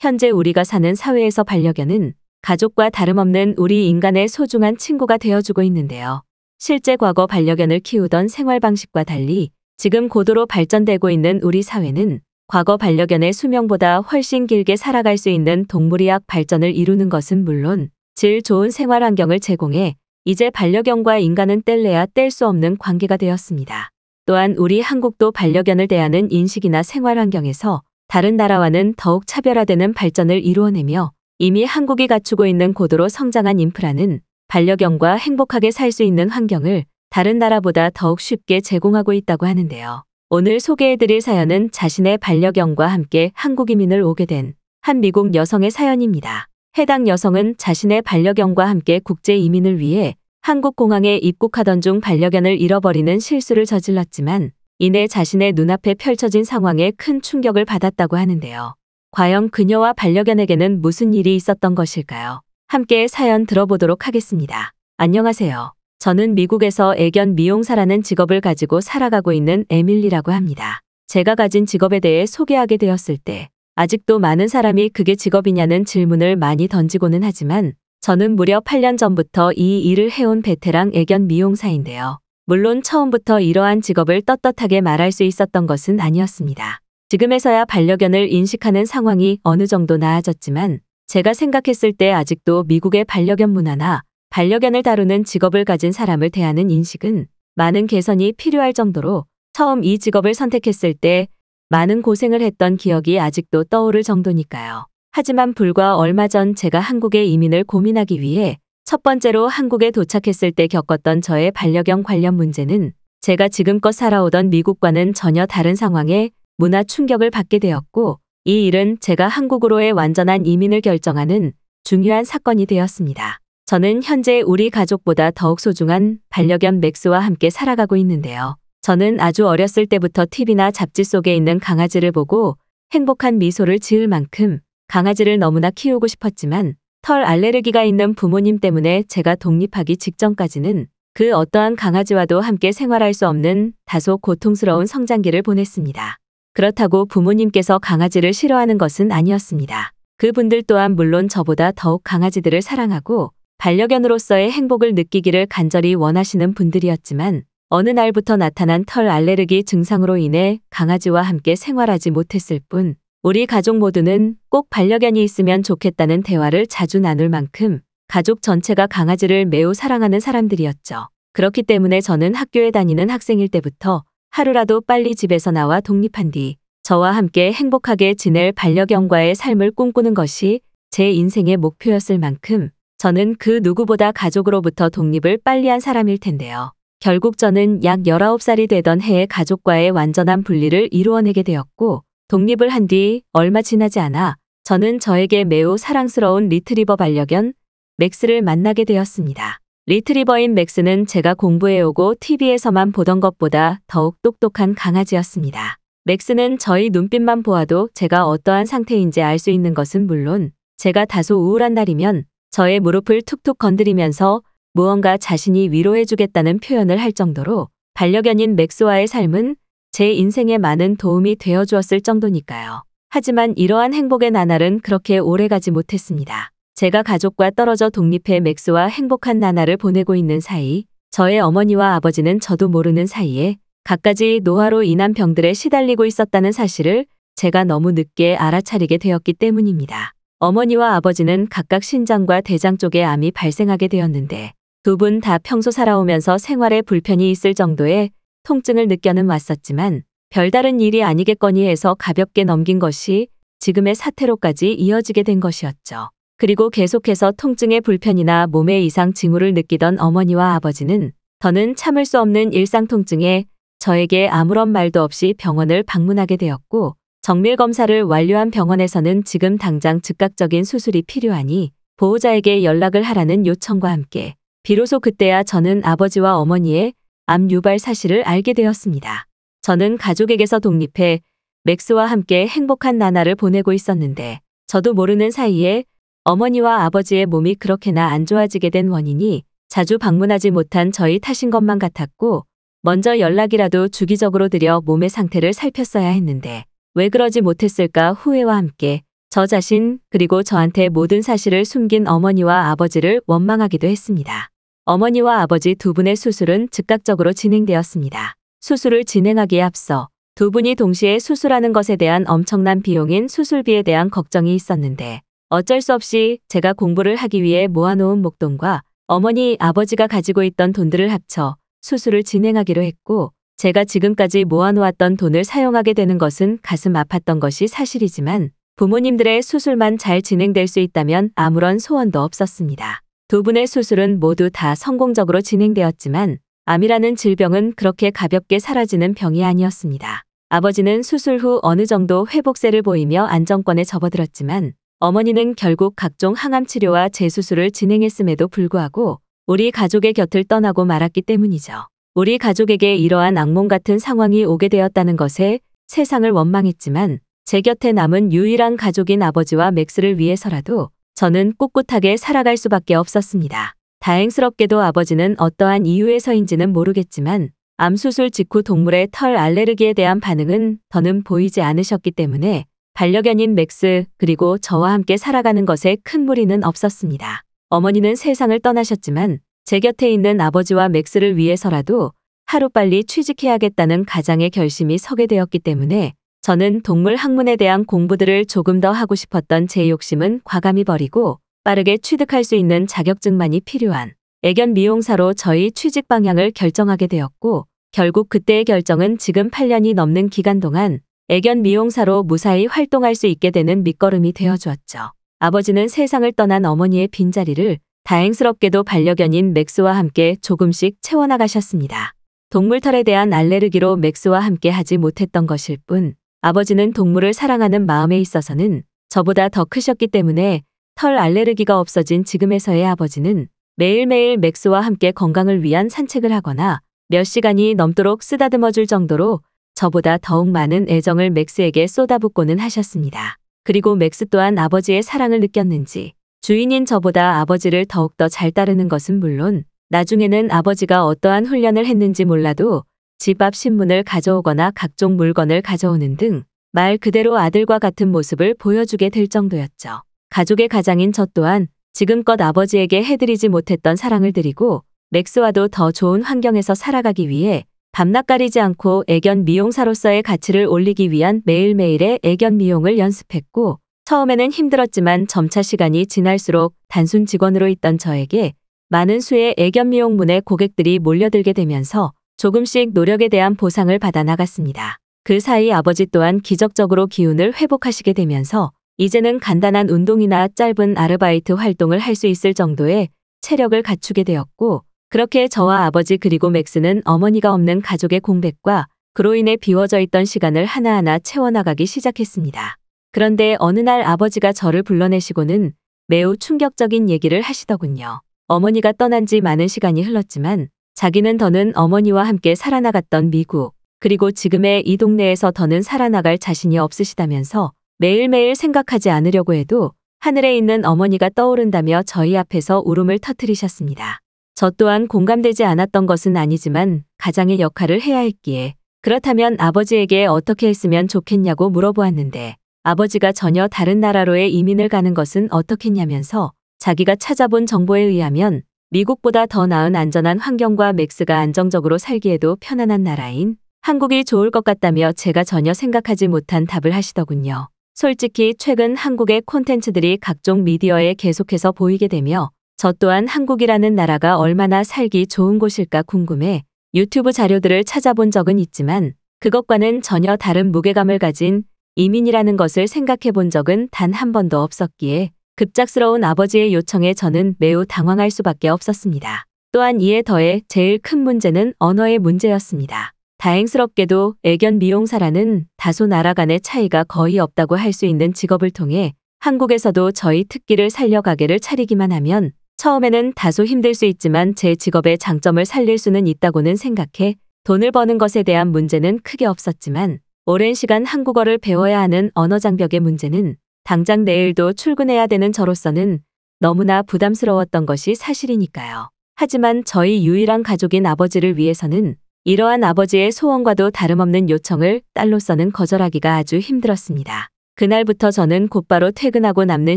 현재 우리가 사는 사회에서 반려견은 가족과 다름없는 우리 인간의 소중한 친구가 되어주고 있는데요. 실제 과거 반려견을 키우던 생활 방식과 달리 지금 고도로 발전되고 있는 우리 사회는 과거 반려견의 수명보다 훨씬 길게 살아갈 수 있는 동물의학 발전을 이루는 것은 물론 질 좋은 생활 환경을 제공해 이제 반려견과 인간은 뗄래야 뗄 수 없는 관계가 되었습니다. 또한 우리 한국도 반려견을 대하는 인식이나 생활 환경에서 다른 나라와는 더욱 차별화되는 발전을 이루어내며 이미 한국이 갖추고 있는 고도로 성장한 인프라는 반려견과 행복하게 살 수 있는 환경을 다른 나라보다 더욱 쉽게 제공하고 있다고 하는데요. 오늘 소개해드릴 사연은 자신의 반려견과 함께 한국 이민을 오게 된 한 미국 여성의 사연입니다. 해당 여성은 자신의 반려견과 함께 국제 이민을 위해 한국 공항에 입국하던 중 반려견을 잃어버리는 실수를 저질렀지만 이내 자신의 눈앞에 펼쳐진 상황에 큰 충격을 받았다고 하는데요. 과연 그녀와 반려견에게는 무슨 일이 있었던 것일까요? 함께 사연 들어보도록 하겠습니다. 안녕하세요. 저는 미국에서 애견 미용사라는 직업을 가지고 살아가고 있는 에밀리라고 합니다. 제가 가진 직업에 대해 소개하게 되었을 때 아직도 많은 사람이 그게 직업이냐는 질문을 많이 던지고는 하지만 저는 무려 8년 전부터 이 일을 해온 베테랑 애견 미용사인데요. 물론 처음부터 이러한 직업을 떳떳하게 말할 수 있었던 것은 아니었습니다. 지금에서야 반려견을 인식하는 상황이 어느 정도 나아졌지만 제가 생각했을 때 아직도 미국의 반려견 문화나 반려견을 다루는 직업을 가진 사람을 대하는 인식은 많은 개선이 필요할 정도로 처음 이 직업을 선택했을 때 많은 고생을 했던 기억이 아직도 떠오를 정도니까요. 하지만 불과 얼마 전 제가 한국에 이민을 고민하기 위해 첫 번째로 한국에 도착했을 때 겪었던 저의 반려견 관련 문제는 제가 지금껏 살아오던 미국과는 전혀 다른 상황에 문화 충격을 받게 되었고 이 일은 제가 한국으로의 완전한 이민을 결정하는 중요한 사건이 되었습니다. 저는 현재 우리 가족보다 더욱 소중한 반려견 맥스와 함께 살아가고 있는데요. 저는 아주 어렸을 때부터 TV나 잡지 속에 있는 강아지를 보고 행복한 미소를 지을 만큼 강아지를 너무나 키우고 싶었지만 털 알레르기가 있는 부모님 때문에 제가 독립하기 직전까지는 그 어떠한 강아지와도 함께 생활할 수 없는 다소 고통스러운 성장기를 보냈습니다. 그렇다고 부모님께서 강아지를 싫어하는 것은 아니었습니다. 그분들 또한 물론 저보다 더욱 강아지들을 사랑하고 반려견으로서의 행복을 느끼기를 간절히 원하시는 분들이었지만 어느 날부터 나타난 털 알레르기 증상으로 인해 강아지와 함께 생활하지 못했을 뿐 우리 가족 모두는 꼭 반려견이 있으면 좋겠다는 대화를 자주 나눌 만큼 가족 전체가 강아지를 매우 사랑하는 사람들이었죠. 그렇기 때문에 저는 학교에 다니는 학생일 때부터 하루라도 빨리 집에서 나와 독립한 뒤 저와 함께 행복하게 지낼 반려견과의 삶을 꿈꾸는 것이 제 인생의 목표였을 만큼 저는 그 누구보다 가족으로부터 독립을 빨리 한 사람일 텐데요. 결국 저는 약 19살이 되던 해에 가족과의 완전한 분리를 이루어내게 되었고 독립을 한 뒤 얼마 지나지 않아 저는 저에게 매우 사랑스러운 리트리버 반려견 맥스를 만나게 되었습니다. 리트리버인 맥스는 제가 공부해오고 TV에서만 보던 것보다 더욱 똑똑한 강아지였습니다. 맥스는 저희 눈빛만 보아도 제가 어떠한 상태인지 알 수 있는 것은 물론 제가 다소 우울한 날이면 저의 무릎을 툭툭 건드리면서 무언가 자신이 위로해주겠다는 표현을 할 정도로 반려견인 맥스와의 삶은 제 인생에 많은 도움이 되어 주었을 정도니까요. 하지만 이러한 행복의 나날은 그렇게 오래가지 못했습니다. 제가 가족과 떨어져 독립해 맥스와 행복한 나날을 보내고 있는 사이 저의 어머니와 아버지는 저도 모르는 사이에 갖가지 노화로 인한 병들에 시달리고 있었다는 사실을 제가 너무 늦게 알아차리게 되었기 때문입니다. 어머니와 아버지는 각각 신장과 대장 쪽에 암이 발생하게 되었는데 두 분 다 평소 살아오면서 생활에 불편이 있을 정도의 통증을 느껴는 왔었지만 별다른 일이 아니겠거니 해서 가볍게 넘긴 것이 지금의 사태로까지 이어지게 된 것이었죠. 그리고 계속해서 통증의 불편이나 몸의 이상 징후를 느끼던 어머니와 아버지는 더는 참을 수 없는 일상 통증에 저에게 아무런 말도 없이 병원을 방문하게 되었고 정밀 검사를 완료한 병원에서는 지금 당장 즉각적인 수술이 필요하니 보호자에게 연락을 하라는 요청과 함께 비로소 그때야 저는 아버지와 어머니의 암 유발 사실을 알게 되었습니다. 저는 가족에게서 독립해 맥스와 함께 행복한 나날을 보내고 있었는데 저도 모르는 사이에 어머니와 아버지의 몸이 그렇게나 안 좋아지게 된 원인이 자주 방문하지 못한 저희 탓인 것만 같았고 먼저 연락이라도 주기적으로 드려 몸의 상태를 살폈어야 했는데 왜 그러지 못했을까 후회와 함께 저 자신 그리고 저한테 모든 사실을 숨긴 어머니와 아버지를 원망하기도 했습니다. 어머니와 아버지 두 분의 수술은 즉각적으로 진행되었습니다. 수술을 진행하기에 앞서 두 분이 동시에 수술하는 것에 대한 엄청난 비용인 수술비에 대한 걱정이 있었는데 어쩔 수 없이 제가 공부를 하기 위해 모아놓은 목돈과 어머니, 아버지가 가지고 있던 돈들을 합쳐 수술을 진행하기로 했고 제가 지금까지 모아놓았던 돈을 사용하게 되는 것은 가슴 아팠던 것이 사실이지만 부모님들의 수술만 잘 진행될 수 있다면 아무런 소원도 없었습니다. 두 분의 수술은 모두 다 성공적으로 진행되었지만 암이라는 질병은 그렇게 가볍게 사라지는 병이 아니었습니다. 아버지는 수술 후 어느 정도 회복세를 보이며 안정권에 접어들었지만 어머니는 결국 각종 항암 치료와 재수술을 진행했음에도 불구하고 우리 가족의 곁을 떠나고 말았기 때문이죠. 우리 가족에게 이러한 악몽 같은 상황이 오게 되었다는 것에 세상을 원망했지만 제 곁에 남은 유일한 가족인 아버지와 맥스를 위해서라도 저는 꿋꿋하게 살아갈 수밖에 없었습니다. 다행스럽게도 아버지는 어떠한 이유에서인지는 모르겠지만 암수술 직후 동물의 털 알레르기에 대한 반응은 더는 보이지 않으셨기 때문에 반려견인 맥스 그리고 저와 함께 살아가는 것에 큰 무리는 없었습니다. 어머니는 세상을 떠나셨지만 제 곁에 있는 아버지와 맥스를 위해서라도 하루빨리 취직해야겠다는 가장의 결심이 서게 되었기 때문에 저는 동물 학문에 대한 공부들을 조금 더 하고 싶었던 제 욕심은 과감히 버리고 빠르게 취득할 수 있는 자격증만이 필요한 애견 미용사로 저희 취직 방향을 결정하게 되었고 결국 그때의 결정은 지금 8년이 넘는 기간 동안 애견 미용사로 무사히 활동할 수 있게 되는 밑거름이 되어 주었죠. 아버지는 세상을 떠난 어머니의 빈자리를 다행스럽게도 반려견인 맥스와 함께 조금씩 채워나가셨습니다. 동물털에 대한 알레르기로 맥스와 함께 하지 못했던 것일 뿐 아버지는 동물을 사랑하는 마음에 있어서는 저보다 더 크셨기 때문에 털 알레르기가 없어진 지금에서의 아버지는 매일매일 맥스와 함께 건강을 위한 산책을 하거나 몇 시간이 넘도록 쓰다듬어 줄 정도로 저보다 더욱 많은 애정을 맥스에게 쏟아붓고는 하셨습니다. 그리고 맥스 또한 아버지의 사랑을 느꼈는지 주인인 저보다 아버지를 더욱더 잘 따르는 것은 물론 나중에는 아버지가 어떠한 훈련을 했는지 몰라도 집앞 신문을 가져오거나 각종 물건을 가져오는 등 말 그대로 아들과 같은 모습을 보여주게 될 정도였죠. 가족의 가장인 저 또한 지금껏 아버지에게 해드리지 못했던 사랑을 드리고 맥스와도 더 좋은 환경에서 살아가기 위해 밤낮 가리지 않고 애견 미용사로서의 가치를 올리기 위한 매일매일의 애견 미용을 연습했고 처음에는 힘들었지만 점차 시간이 지날수록 단순 직원으로 있던 저에게 많은 수의 애견 미용문의 고객들이 몰려들게 되면서 조금씩 노력에 대한 보상을 받아 나갔습니다. 그 사이 아버지 또한 기적적으로 기운을 회복하시게 되면서 이제는 간단한 운동이나 짧은 아르바이트 활동을 할 수 있을 정도의 체력을 갖추게 되었고 그렇게 저와 아버지 그리고 맥스는 어머니가 없는 가족의 공백과 그로 인해 비워져 있던 시간을 하나하나 채워나가기 시작했습니다. 그런데 어느 날 아버지가 저를 불러내시고는 매우 충격적인 얘기를 하시더군요. 어머니가 떠난 지 많은 시간이 흘렀지만 자기는 더는 어머니와 함께 살아나갔던 미국, 그리고 지금의 이 동네에서 더는 살아나갈 자신이 없으시다면서 매일매일 생각하지 않으려고 해도 하늘에 있는 어머니가 떠오른다며 저희 앞에서 울음을 터뜨리셨습니다. 저 또한 공감되지 않았던 것은 아니지만 가장의 역할을 해야 했기에 그렇다면 아버지에게 어떻게 했으면 좋겠냐고 물어보았는데 아버지가 전혀 다른 나라로의 이민을 가는 것은 어떻겠냐면서 자기가 찾아본 정보에 의하면 미국보다 더 나은 안전한 환경과 맥스가 안정적으로 살기에도 편안한 나라인 한국이 좋을 것 같다며 제가 전혀 생각하지 못한 답을 하시더군요. 솔직히 최근 한국의 콘텐츠들이 각종 미디어에 계속해서 보이게 되며 저 또한 한국이라는 나라가 얼마나 살기 좋은 곳일까 궁금해 유튜브 자료들을 찾아본 적은 있지만 그것과는 전혀 다른 무게감을 가진 이민이라는 것을 생각해 본 적은 단 한 번도 없었기에 급작스러운 아버지의 요청에 저는 매우 당황할 수밖에 없었습니다. 또한 이에 더해 제일 큰 문제는 언어의 문제였습니다. 다행스럽게도 애견 미용사라는 다소 나라 간의 차이가 거의 없다고 할 수 있는 직업을 통해 한국에서도 저희 특기를 살려 가게를 차리기만 하면 처음에는 다소 힘들 수 있지만 제 직업의 장점을 살릴 수는 있다고는 생각해 돈을 버는 것에 대한 문제는 크게 없었지만 오랜 시간 한국어를 배워야 하는 언어 장벽의 문제는 당장 내일도 출근해야 되는 저로서는 너무나 부담스러웠던 것이 사실이니까요. 하지만 저희 유일한 가족인 아버지를 위해서는 이러한 아버지의 소원과도 다름없는 요청을 딸로서는 거절하기가 아주 힘들었습니다. 그날부터 저는 곧바로 퇴근하고 남는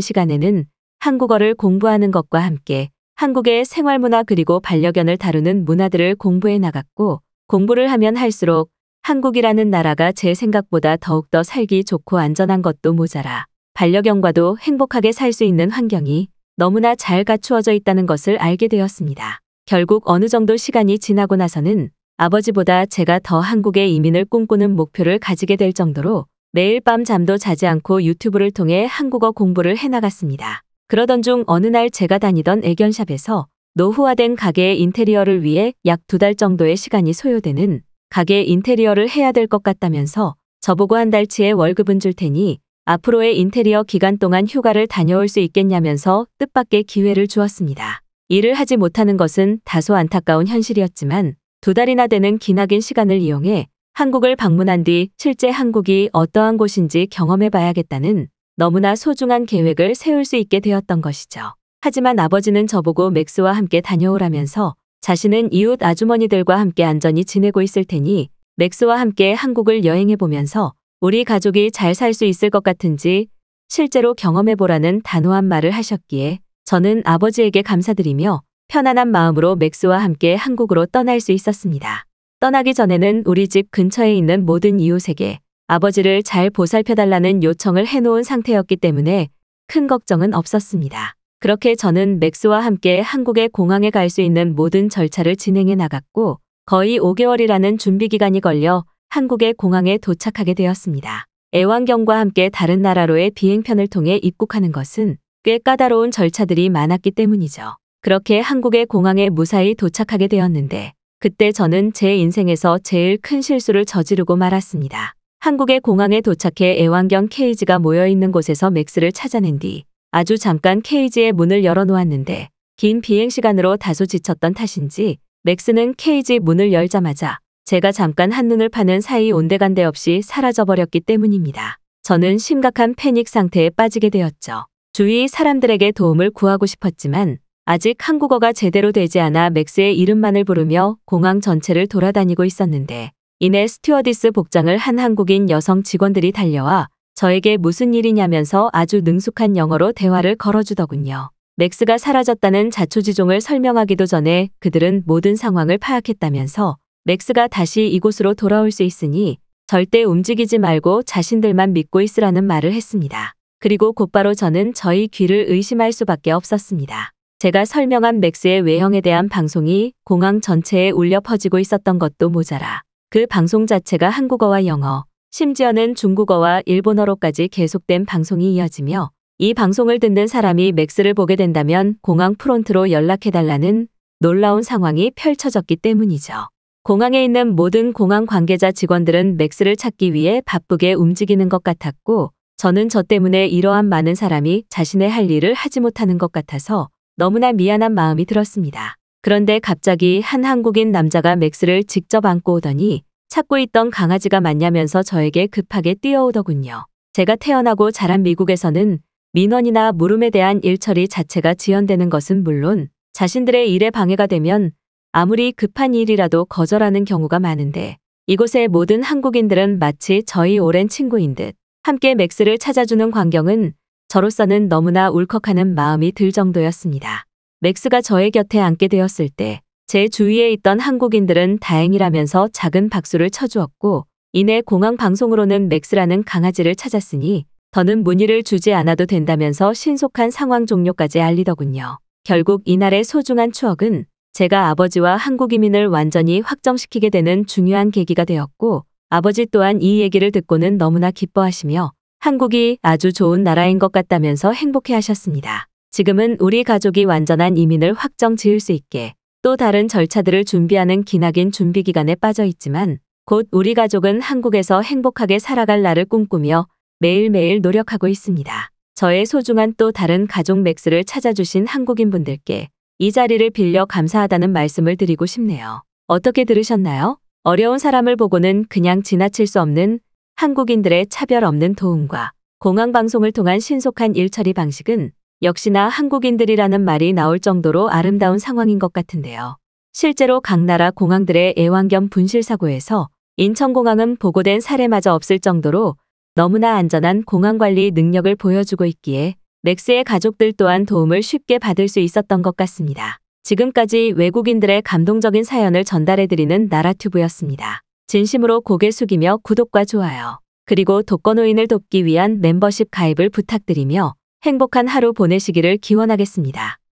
시간에는 한국어를 공부하는 것과 함께 한국의 생활문화 그리고 반려견을 다루는 문화들을 공부해 나갔고 공부를 하면 할수록 한국이라는 나라가 제 생각보다 더욱더 살기 좋고 안전한 것도 모자라 반려견과도 행복하게 살 수 있는 환경이 너무나 잘 갖추어져 있다는 것을 알게 되었습니다. 결국 어느 정도 시간이 지나고 나서는 아버지보다 제가 더 한국의 이민을 꿈꾸는 목표를 가지게 될 정도로 매일 밤 잠도 자지 않고 유튜브를 통해 한국어 공부를 해나갔습니다. 그러던 중 어느 날 제가 다니던 애견샵에서 노후화된 가게의 인테리어를 위해 약 두 달 정도의 시간이 소요되는 가게 인테리어를 해야 될 것 같다면서 저보고 한 달치의 월급은 줄 테니 앞으로의 인테리어 기간 동안 휴가를 다녀올 수 있겠냐면서 뜻밖의 기회를 주었습니다. 일을 하지 못하는 것은 다소 안타까운 현실이었지만 두 달이나 되는 기나긴 시간을 이용해 한국을 방문한 뒤 실제 한국이 어떠한 곳인지 경험해 봐야겠다는 너무나 소중한 계획을 세울 수 있게 되었던 것이죠. 하지만 아버지는 저보고 맥스와 함께 다녀오라면서 자신은 이웃 아주머니들과 함께 안전히 지내고 있을 테니 맥스와 함께 한국을 여행해 보면서 우리 가족이 잘 살 수 있을 것 같은지 실제로 경험해보라는 단호한 말을 하셨기에 저는 아버지에게 감사드리며 편안한 마음으로 맥스와 함께 한국으로 떠날 수 있었습니다. 떠나기 전에는 우리 집 근처에 있는 모든 이웃에게 아버지를 잘 보살펴달라는 요청을 해놓은 상태였기 때문에 큰 걱정은 없었습니다. 그렇게 저는 맥스와 함께 한국의 공항에 갈 수 있는 모든 절차를 진행해 나갔고 거의 5개월이라는 준비 기간이 걸려 한국의 공항에 도착하게 되었습니다. 애완견과 함께 다른 나라로의 비행편을 통해 입국하는 것은 꽤 까다로운 절차들이 많았기 때문이죠. 그렇게 한국의 공항에 무사히 도착하게 되었는데 그때 저는 제 인생에서 제일 큰 실수를 저지르고 말았습니다. 한국의 공항에 도착해 애완견 케이지가 모여있는 곳에서 맥스를 찾아낸 뒤 아주 잠깐 케이지의 문을 열어놓았는데 긴 비행시간으로 다소 지쳤던 탓인지 맥스는 케이지 문을 열자마자 제가 잠깐 한눈을 파는 사이 온데간데 없이 사라져버렸기 때문입니다. 저는 심각한 패닉 상태에 빠지게 되었죠. 주위 사람들에게 도움을 구하고 싶었지만 아직 한국어가 제대로 되지 않아 맥스의 이름만을 부르며 공항 전체를 돌아다니고 있었는데 이내 스튜어디스 복장을 한 한국인 여성 직원들이 달려와 저에게 무슨 일이냐면서 아주 능숙한 영어로 대화를 걸어주더군요. 맥스가 사라졌다는 자초지종을 설명하기도 전에 그들은 모든 상황을 파악했다면서 맥스가 다시 이곳으로 돌아올 수 있으니 절대 움직이지 말고 자신들만 믿고 있으라는 말을 했습니다. 그리고 곧바로 저는 저희 귀를 의심할 수밖에 없었습니다. 제가 설명한 맥스의 외형에 대한 방송이 공항 전체에 울려 퍼지고 있었던 것도 모자라 그 방송 자체가 한국어와 영어, 심지어는 중국어와 일본어로까지 계속된 방송이 이어지며 이 방송을 듣는 사람이 맥스를 보게 된다면 공항 프론트로 연락해달라는 놀라운 상황이 펼쳐졌기 때문이죠. 공항에 있는 모든 공항 관계자 직원들은 맥스를 찾기 위해 바쁘게 움직이는 것 같았고 저는 저 때문에 이러한 많은 사람이 자신의 할 일을 하지 못하는 것 같아서 너무나 미안한 마음이 들었습니다. 그런데 갑자기 한 한국인 남자가 맥스를 직접 안고 오더니 찾고 있던 강아지가 맞냐면서 저에게 급하게 뛰어오더군요. 제가 태어나고 자란 미국에서는 민원이나 물음에 대한 일처리 자체가 지연되는 것은 물론 자신들의 일에 방해가 되면 아무리 급한 일이라도 거절하는 경우가 많은데 이곳의 모든 한국인들은 마치 저희 오랜 친구인 듯 함께 맥스를 찾아주는 광경은 저로서는 너무나 울컥하는 마음이 들 정도였습니다. 맥스가 저의 곁에 앉게 되었을 때 제 주위에 있던 한국인들은 다행이라면서 작은 박수를 쳐주었고 이내 공항 방송으로는 맥스라는 강아지를 찾았으니 더는 문의를 주지 않아도 된다면서 신속한 상황 종료까지 알리더군요. 결국 이날의 소중한 추억은 제가 아버지와 한국이민을 완전히 확정시키게 되는 중요한 계기가 되었고 아버지 또한 이 얘기를 듣고는 너무나 기뻐하시며 한국이 아주 좋은 나라인 것 같다면서 행복해 하셨습니다. 지금은 우리 가족이 완전한 이민을 확정 지을 수 있게 또 다른 절차들을 준비하는 기나긴 준비 기간에 빠져 있지만 곧 우리 가족은 한국에서 행복하게 살아갈 날을 꿈꾸며 매일매일 노력하고 있습니다. 저의 소중한 또 다른 가족 맥스를 찾아주신 한국인분들께 이 자리를 빌려 감사하다는 말씀을 드리고 싶네요. 어떻게 들으셨나요? 어려운 사람을 보고는 그냥 지나칠 수 없는 한국인들의 차별 없는 도움과 공항 방송을 통한 신속한 일처리 방식은 역시나 한국인들이라는 말이 나올 정도로 아름다운 상황인 것 같은데요. 실제로 각 나라 공항들의 애완견 분실 사고에서 인천공항은 보고된 사례마저 없을 정도로 너무나 안전한 공항 관리 능력을 보여주고 있기에 맥스의 가족들 또한 도움을 쉽게 받을 수 있었던 것 같습니다. 지금까지 외국인들의 감동적인 사연을 전달해드리는 나라튜브였습니다. 진심으로 고개 숙이며 구독과 좋아요, 그리고 독거노인을 돕기 위한 멤버십 가입을 부탁드리며 행복한 하루 보내시기를 기원하겠습니다.